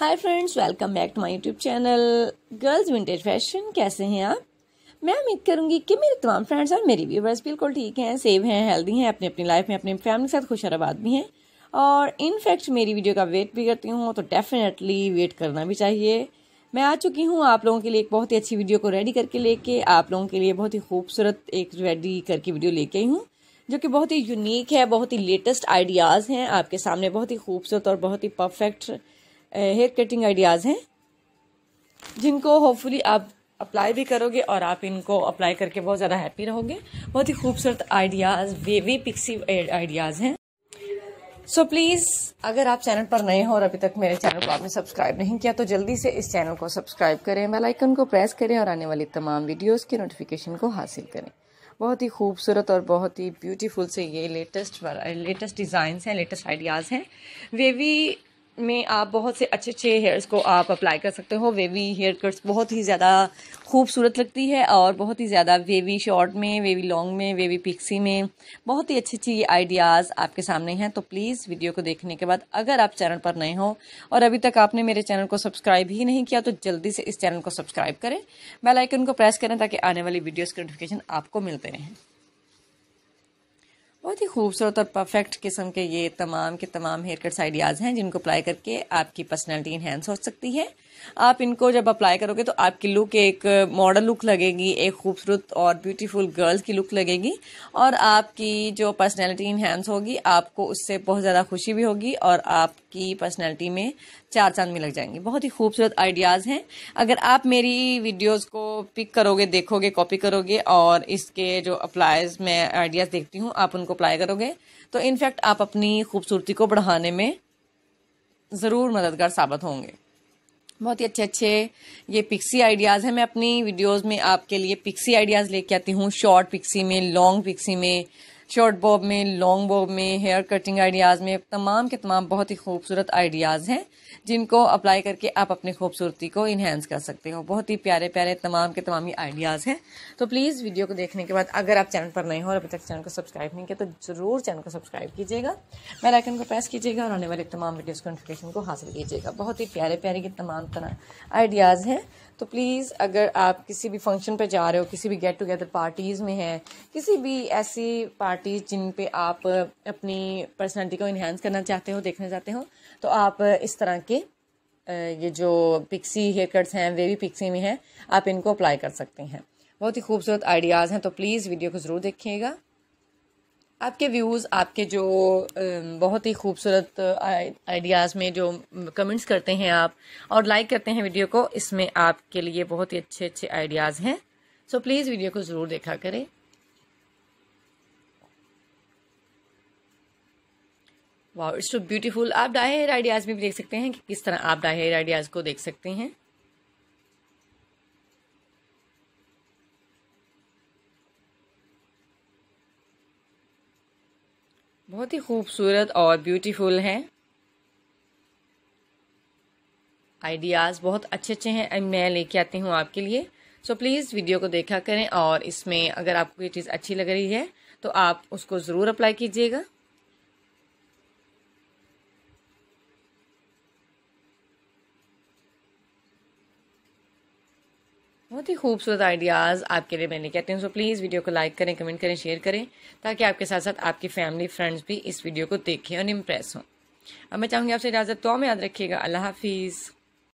hi friends welcome back to my YouTube channel girls vintage fashion कैसे हैं आप मैं उम्मीद करूंगी कि मेरे तमाम फ्रेंड्स और मेरी व्यूवर्स बिल्कुल ठीक हैं सेव हैं हेल्दी हैं अपनी अपनी लाइफ में अपने फैमिली के साथ आबाद भी हैं और इनफैक्ट मेरी वीडियो का वेट भी करती हूँ तो डेफिनेटली वेट करना भी चाहिए मैं आ चुकी हूँ आप लोगों के लिए एक बहुत ही अच्छी वीडियो को रेडी करके लेके आप लोगों के लिए बहुत ही खूबसूरत एक रेडी करके वीडियो लेके आई हूँ जो कि बहुत ही यूनिक है बहुत ही लेटेस्ट आइडियाज़ हैं आपके सामने बहुत ही खूबसूरत और बहुत ही परफेक्ट हेयर कटिंग आइडियाज़ हैं जिनको होपफुली आप अप्लाई भी करोगे और आप इनको अप्लाई करके बहुत ज़्यादा हैप्पी रहोगे बहुत ही खूबसूरत आइडियाज़ वेवी पिक्सी आइडियाज़ हैं सो so प्लीज़ अगर आप चैनल पर नए हो और अभी तक मेरे चैनल को आपने सब्सक्राइब नहीं किया तो जल्दी से इस चैनल को सब्सक्राइब करें बेल आइकन को प्रेस करें और आने वाली तमाम वीडियोस की नोटिफिकेशन को हासिल करें बहुत ही खूबसूरत और बहुत ही ब्यूटीफुल से ये लेटेस्ट लेटेस्ट डिज़ाइंस हैं लेटेस्ट आइडियाज़ हैं वेवी में आप बहुत से अच्छे अच्छे हेयर्स को आप अप्लाई कर सकते हो वेवी हेयर कट्स बहुत ही ज़्यादा खूबसूरत लगती है और बहुत ही ज़्यादा वेवी शॉर्ट में वेवी लॉन्ग में वेवी पिक्सी में बहुत ही अच्छी अच्छी आइडियाज़ आपके सामने हैं तो प्लीज़ वीडियो को देखने के बाद अगर आप चैनल पर नए हो और अभी तक आपने मेरे चैनल को सब्सक्राइब ही नहीं किया तो जल्दी से इस चैनल को सब्सक्राइब करें बेलाइकन को प्रेस करें ताकि आने वाली वीडियोज़ के नोटिफिकेशन आपको मिलते रहें बहुत ही खूबसूरत और परफेक्ट किस्म के ये तमाम के तमाम हेयर कट्स आइडियाज़ हैं जिनको अप्लाई करके आपकी पर्सनैलिटी इन्हेंस हो सकती है आप इनको जब अप्लाई करोगे तो आपकी लुक एक मॉडल लुक लगेगी एक खूबसूरत और ब्यूटीफुल गर्ल्स की लुक लगेगी और आपकी जो पर्सनैलिटी इन्हेंस होगी आपको उससे बहुत ज़्यादा खुशी भी होगी और आपकी पर्सनैलिटी में चार चांद भी लग जाएंगे बहुत ही खूबसूरत आइडियाज़ हैं अगर आप मेरी वीडियोज़ को पिक करोगे देखोगे कॉपी करोगे और इसके जो अप्लाइज मैं आइडियाज़ देखती हूँ आप उनको अप्लाई करोगे तो इनफैक्ट आप अपनी खूबसूरती को बढ़ाने में ज़रूर मददगार साबित होंगे बहुत ही अच्छे अच्छे ये पिक्सी आइडियाज़ हैं मैं अपनी वीडियोस में आपके लिए पिक्सी आइडियाज़ लेके आती हूँ शॉर्ट पिक्सी में लॉन्ग पिक्सी में शॉर्ट बॉब में लॉन्ग बॉब में हेयर कटिंग आइडियाज़ में तमाम के तमाम बहुत ही खूबसूरत आइडियाज़ हैं जिनको अप्लाई करके आप अपनी खूबसूरती को इन्हेंस कर सकते हो बहुत ही प्यारे प्यारे तमाम के तमाम आइडियाज़ हैं तो प्लीज़ वीडियो को देखने के बाद अगर आप चैनल पर नए हो और अभी तक चैनल को सब्सक्राइब नहीं किया तो ज़रूर चैनल को सब्सक्राइब कीजिएगा बेल आइकन को प्रेस कीजिएगा और आने वाले तमाम वीडियोज़ को नोटिफिकेशन को हासिल कीजिएगा बहुत ही प्यारे प्यारे के तमाम तरह आइडियाज़ हैं तो प्लीज़ अगर आप किसी भी फंक्शन पर जा रहे हो किसी भी गेट टुगेदर पार्टीज़ में हैं किसी भी ऐसी पार्टीज जिन पे आप अपनी पर्सनालिटी को इन्हेंस करना चाहते हो देखना चाहते हो तो आप इस तरह के ये जो पिक्सी हेयर कट्स हैं वे भी पिक्सी में हैं आप इनको अप्लाई कर सकते हैं बहुत ही खूबसूरत आइडियाज़ हैं तो प्लीज़ वीडियो को ज़रूर देखिएगा आपके व्यूज़ आपके जो बहुत ही खूबसूरत आइडियाज़ में जो कमेंट्स करते हैं आप और लाइक करते हैं वीडियो को इसमें आपके लिए बहुत ही अच्छे अच्छे आइडियाज़ हैं सो प्लीज़ वीडियो को ज़रूर देखा करें वाह इट्स टू ब्यूटीफुल आप डाई हेयर आइडियाज़ में भी देख सकते हैं कि किस तरह आप डाई हेयर आइडियाज़ को देख सकते हैं बहुत ही खूबसूरत और ब्यूटीफुल हैं आइडियाज़ बहुत अच्छे अच्छे हैं मैं लेके आती हूँ आपके लिए सो so, प्लीज़ वीडियो को देखा करें और इसमें अगर आपको ये चीज़ अच्छी लग रही है तो आप उसको ज़रूर अप्लाई कीजिएगा बहुत ही खूबसूरत आइडियाज़ आपके लिए मैंने कहते हैं सो प्लीज़ वीडियो को लाइक करें कमेंट करें शेयर करें ताकि आपके साथ साथ आपकी फैमिली फ्रेंड्स भी इस वीडियो को देखें और इम्प्रेस हों अब मैं चाहूँगी आपसे इजाज़त तो में याद रखिएगा अल्लाह हाफिज़